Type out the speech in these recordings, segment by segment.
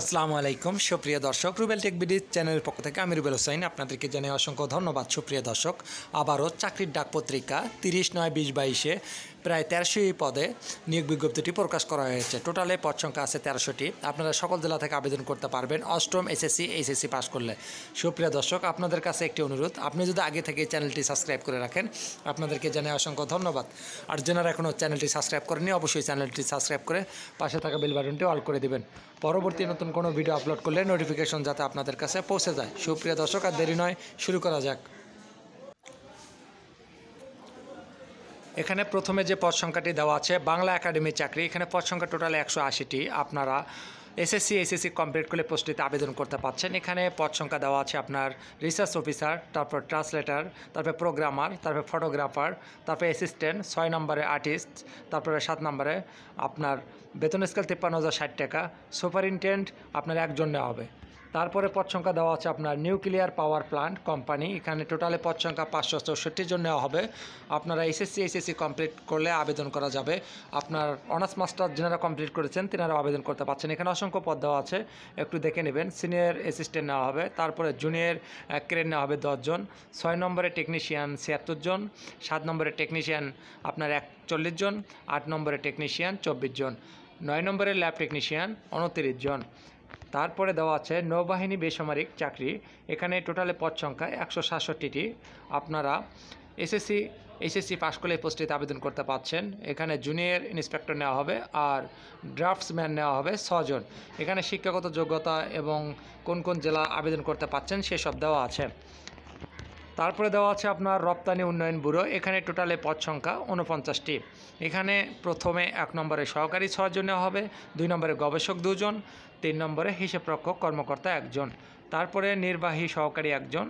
আসসালামু আলাইকুম সুপ্রিয় দর্শক রুবেল টেক বিডি চ্যানেলের পক্ষ থেকে আমি রুবেল হোসাইন আপনাদেরকে জানাই অসংখ্য ধন্যবাদ সুপ্রিয় দর্শক আবারও চাকরির ডাক পত্রিকা তিরিশ নয় বিশ বাইশে প্রায় তেরোশোই পদে নিয়োগ বিজ্ঞপ্তিটি প্রকাশ করা হয়েছে টোটালে পদ সংখ্যা আছে তেরোশোটি আপনারা সকল জেলা থেকে আবেদন করতে পারবেন অষ্টম এসএসসি এইচএসসি পাশ করলে সুপ্রিয় দর্শক আপনাদের কাছে একটি অনুরোধ আপনি যদি আগে থেকে চ্যানেলটি সাবস্ক্রাইব করে রাখেন আপনাদেরকে জানাই অসংখ্য ধন্যবাদ আর যারা এখনও চ্যানেলটি সাবস্ক্রাইব করেনি অবশ্যই চ্যানেলটি সাবস্ক্রাইব করে পাশে থাকা বিল বাটনটি অল করে দেবেন পরবর্তী নতুন কোনো ভিডিও আপলোড করলে নোটিফিকেশন যাতে আপনাদের কাছে পৌঁছে যায় সুপ্রিয় দর্শক আর দেরি নয় শুরু করা যাক এখানে প্রথমে যে পদ সংখ্যাটি দেওয়া আছে বাংলা একাডেমি চাকরি এখানে পদ সংখ্যা টোটাল একশো আশিটি আপনারা এসএসসি এসএসসি কমপ্লিট করলে পোস্টটিতে আবেদন করতে পারছেন এখানে পদ সংখ্যা দেওয়া আছে আপনার রিসার্চ অফিসার তারপর ট্রান্সলেটার তারপর প্রোগ্রামার তারপর ফটোগ্রাফার তারপর অ্যাসিস্ট্যান্ট ছয় নম্বরে আর্টিস্ট তারপরে সাত নম্বরে আপনার বেতন স্কেল তিপ্পান্ন হাজার ষাট টাকা সুপারিনটেন্ডেন্ট আপনার একজন নেওয়া হবে তারপরে পদ সংখ্যা দেওয়া আছে আপনার নিউক্লিয়ার পাওয়ার প্লান্ট কোম্পানি এখানে টোটালে পদ সংখ্যা পাঁচশো চৌষট্টির জন্য হবে আপনারা এসএসসি এসএসসি কমপ্লিট করলে আবেদন করা যাবে আপনার অনার্স মাস্টার যেনারা কমপ্লিট করেছেন তেনারা আবেদন করতে পারছেন এখানে অসংখ্য পদ দেওয়া আছে একটু দেখে নেবেন সিনিয়র অ্যাসিস্ট্যান্ট নেওয়া হবে তারপরে জুনিয়র ক্রেন নেওয়া হবে দশজন ছয় নম্বরে টেকনিশিয়ান ছিয়াত্তর জন সাত নম্বরে টেকনিশিয়ান আপনার একচল্লিশ জন আট নম্বরে টেকনিশিয়ান চব্বিশ জন নয় নম্বরে ল্যাব টেকনিশিয়ান উনতিরিশ জন তারপরে দেওয়া আছে নৌবাহিনী বেসামরিক চাকরি এখানে টোটালে পদ সংখ্যা একশো সাতষট্টিটি আপনারা এসএসসি এসএসসি পাশ করলে পোস্টটিতে আবেদন করতে পাচ্ছেন এখানে জুনিয়র ইন্সপেক্টর নেওয়া হবে আর ড্রাফটসম্যান নেওয়া হবে ছজন এখানে শিক্ষাগত যোগ্যতা এবং কোন কোন জেলা আবেদন করতে পাচ্ছেন সেসব দেওয়া আছে তারপরে দেওয়া আছে আপনার রপ্তানি উন্নয়ন ব্যুরো এখানে টোটালে পদ সংখ্যা উনপঞ্চাশটি এখানে প্রথমে এক নম্বরে সহকারী ছজন নেওয়া হবে দুই নম্বরে গবেষক দুজন তিন নম্বরে হিসাবরক্ষক কর্মকর্তা একজন তারপরে নির্বাহী সহকারী একজন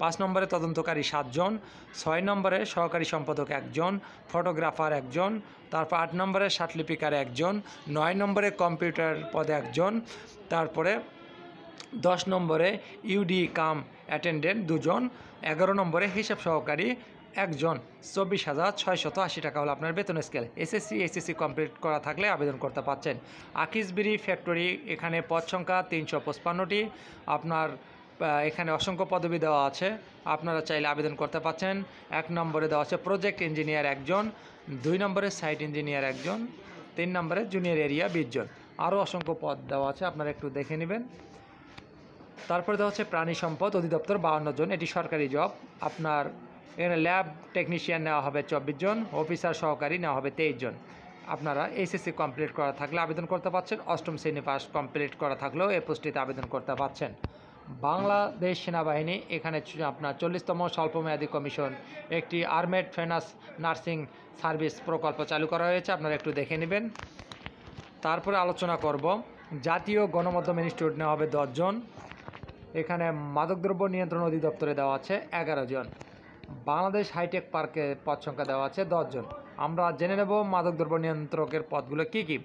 পাঁচ নম্বরে তদন্তকারী সাতজন ছয় নম্বরে সহকারী সম্পাদক একজন ফটোগ্রাফার একজন তারপর আট নম্বরে সাটলিপিকার একজন নয় নম্বরে কম্পিউটার পদে একজন তারপরে দশ নম্বরে ইউডি কাম অ্যাটেন্ডেন্ট দুজন এগারো নম্বরে হিসাব সহকারী একজন চব্বিশ হাজার ছয়শত আশি টাকা হল আপনার বেতন স্কেল এসএসসি এসএসসি কমপ্লিট করা থাকলে আবেদন করতে পাচ্ছেন আকিসবিরি ফ্যাক্টরি এখানে পদ সংখ্যা তিনশো পঁচপান্নটি আপনার এখানে অসংখ্য পদবি দেওয়া আছে আপনারা চাইলে আবেদন করতে পাচ্ছেন এক নম্বরে দেওয়া আছে প্রজেক্ট ইঞ্জিনিয়ার একজন দুই নম্বরে সাইট ইঞ্জিনিয়ার একজন তিন নম্বরে জুনিয়র এরিয়া বিশজন আরও অসংখ্য পদ দেওয়া আছে আপনারা একটু দেখে নেবেন তারপরে দেওয়া হচ্ছে প্রাণী সম্পদ অধিদপ্তর বাউন্ন জন এটি সরকারি জব আপনার এখানে ল্যাব টেকনিশিয়ান নেওয়া হবে চব্বিশ জন অফিসার সহকারী নেওয়া হবে তেইশ জন আপনারা এসএসসি কমপ্লিট করা থাকলে আবেদন করতে পারছেন অষ্টম শ্রেণী পাস কমপ্লিট করা থাকলেও এই পোস্টটিতে আবেদন করতে পারছেন বাংলাদেশ সেনাবাহিনী এখানে আপনার চল্লিশতম স্বল্পমেয়াদী কমিশন একটি আর্মেড ফেনাস নার্সিং সার্ভিস প্রকল্প চালু করা হয়েছে আপনারা একটু দেখে নেবেন তারপরে আলোচনা করব জাতীয় গণমাধ্যম ইনস্টিটিউট নেওয়া হবে দশজন এখানে মাদকদ্রব্য নিয়ন্ত্রণ অধিদপ্তরে দেওয়া আছে এগারো জন বাংলাদেশ হাইটেক পার্কে পদ সংখ্যা দেওয়া আছে দশজন আমরা জেনে নেব মাদকদ্রব্য নিয়ন্ত্রকের পদগুলো কী কী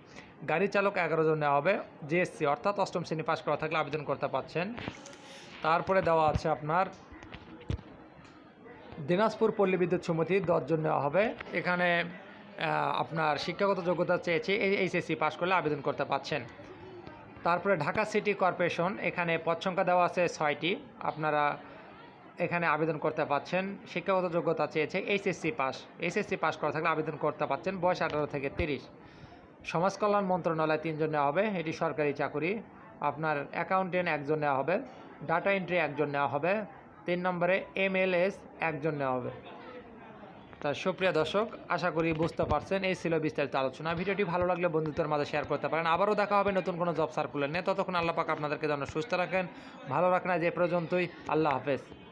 গাড়ি চালক এগারো জন নেওয়া হবে জিএসসি অর্থাৎ অষ্টম শ্রেণী পাশ করা থাকলে আবেদন করতে পারছেন তারপরে দেওয়া আছে আপনার দিনাজপুর পল্লী বিদ্যুৎ সমিতি দশজন নেওয়া হবে এখানে আপনার শিক্ষাগত যোগ্যতা চেয়েছে এইচএসসি পাশ করলে আবেদন করতে পারছেন তারপরে ঢাকা সিটি কর্পোরেশন এখানে পদ সংখ্যা দেওয়া আছে ছয়টি আপনারা এখানে আবেদন করতে পাচ্ছেন শিক্ষাগত যোগ্যতা চেয়েছে এইচএসসি পাস এইচএসসি পাস করা থাকলে আবেদন করতে পাচ্ছেন বয়স আঠারো থেকে তিরিশ সমাজকল্যাণ মন্ত্রণালয় তিনজন নেওয়া হবে এটি সরকারি চাকুরি আপনার অ্যাকাউন্টেন্ট একজন নেওয়া হবে ডাটা এন্ট্রি একজন নেওয়া হবে তিন নম্বরে এমএলএস একজন নেওয়া হবে তা সুপ্রিয় দর্শক আশা করি বুঝতে পারছেন এই ছিল বিস্তারিত আলোচনা ভিডিওটি ভালো লাগলে বন্ধুত্বের মাঝে শেয়ার করতে পারেন আবারও দেখা হবে নতুন কোনো জব সার্কুলার নিয়ে ততক্ষণ আল্লাহ পাক আপনাদেরকে যেন সুস্থ রাখেন ভালো রাখেন যে পর্যন্তই আল্লাহ হাফেজ